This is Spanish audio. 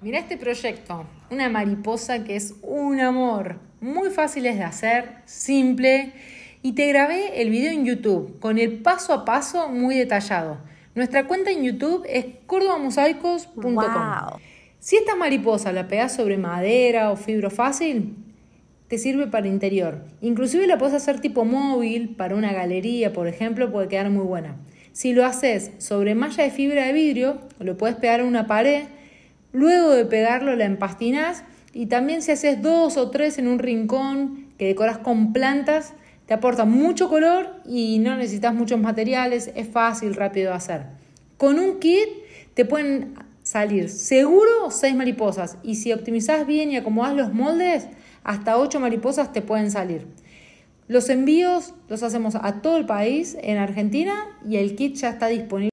Mira este proyecto, una mariposa que es un amor, muy fáciles de hacer, simple, y te grabé el video en YouTube con el paso a paso muy detallado. Nuestra cuenta en YouTube es cordobamosaicos.com. Si esta mariposa la pegas sobre madera o fibro fácil, te sirve para interior. Inclusive la puedes hacer tipo móvil para una galería, por ejemplo, puede quedar muy buena. Si lo haces sobre malla de fibra de vidrio, lo puedes pegar a una pared Luego de pegarlo la empastinas y también si haces dos o tres en un rincón que decoras con plantas, te aporta mucho color y no necesitas muchos materiales, es fácil, rápido de hacer. Con un kit te pueden salir seguro seis mariposas y si optimizás bien y acomodás los moldes, hasta ocho mariposas te pueden salir. Los envíos los hacemos a todo el país en Argentina y el kit ya está disponible.